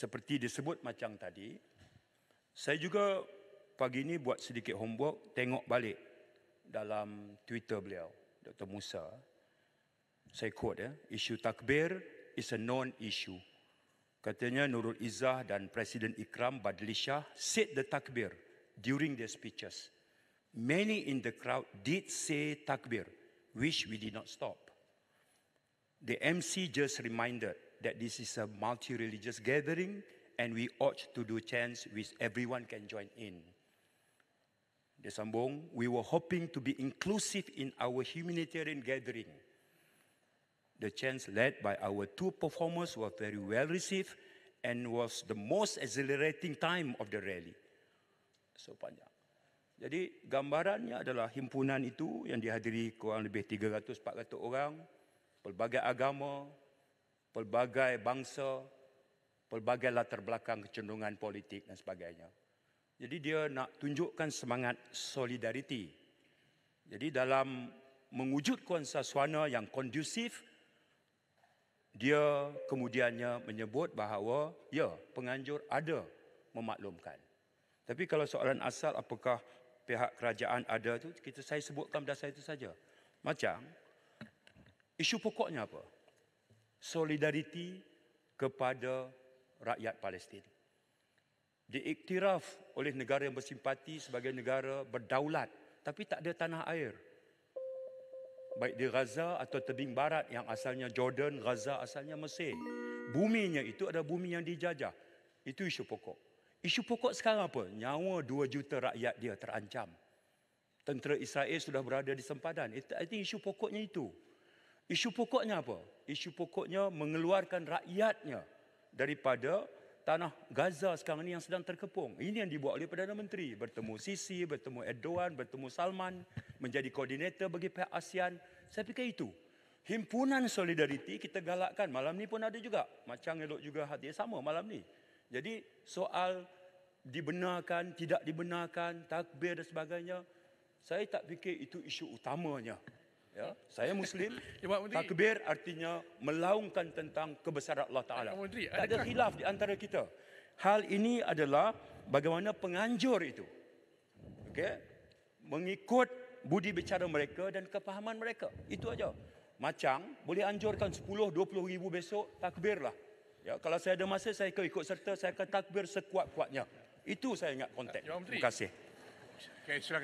seperti disebut macam tadi, saya juga pagi ini buat sedikit homework tengok balik dalam Twitter beliau, Dr. Musa. Saya quote, ya, isu takbir is a non-issue. Katanya Nurul Izzah dan Presiden Ikram Badli Shah said the takbir during their speeches. Many in the crowd did say takbir, which we did not stop. The MC just reminded that this is a multi-religious gathering and we ought to do chants which everyone can join in. Dia sambung, we were hoping to be inclusive in our humanitarian gathering. The chants led by our two performers were very well received and was the most exhilarating time of the rally. So panjang. Jadi gambarannya adalah himpunan itu yang dihadiri kurang lebih 300-400 orang, pelbagai agama, pelbagai bangsa, pelbagai latar belakang kecenderungan politik dan sebagainya. Jadi dia nak tunjukkan semangat solidariti. Jadi dalam mewujudkan suasana yang kondusif, dia kemudiannya menyebut bahawa ya, penganjur ada memaklumkan. Tapi kalau soalan asal apakah pihak kerajaan ada tu kita saya sebutkan dasar itu saja. Macam isu pokoknya apa? solidariti kepada rakyat Palestin. Diiktiraf oleh negara yang bersimpati sebagai negara berdaulat tapi tak ada tanah air. Baik di Gaza atau tebing barat yang asalnya Jordan, Gaza asalnya Mesir. Buminya itu ada bumi yang dijajah. Itu isu pokok. Isu pokok sekarang apa? Nyawa dua juta rakyat dia terancam. Tentera Israel sudah berada di sempadan. I think isu pokoknya itu. Isu pokoknya apa? Isu pokoknya mengeluarkan rakyatnya daripada tanah Gaza sekarang ini yang sedang terkepung. Ini yang dibuat oleh Perdana Menteri. Bertemu Sisi, bertemu Erdogan, bertemu Salman. Menjadi koordinator bagi pihak ASEAN. Saya fikir itu. Himpunan solidariti kita galakkan. Malam ni pun ada juga. Macam elok juga hati eh, sama malam ni. Jadi soal dibenarkan, tidak dibenarkan, takbir dan sebagainya. Saya tak fikir itu isu utamanya. Ya, saya Muslim. Takbir artinya melaungkan tentang kebesaran Allah Taala. Tak ada khilaf di antara kita. Hal ini adalah bagaimana penganjur itu, okay, mengikut budi bicara mereka dan kepahaman mereka. Itu aja. Macam boleh anjurkan 10 20 ribu besok takbirlah. Ya, kalau saya ada masa saya akan ikut serta saya akan takbir sekuat-kuatnya. Itu saya ingat konteks. Terima kasih. Okay,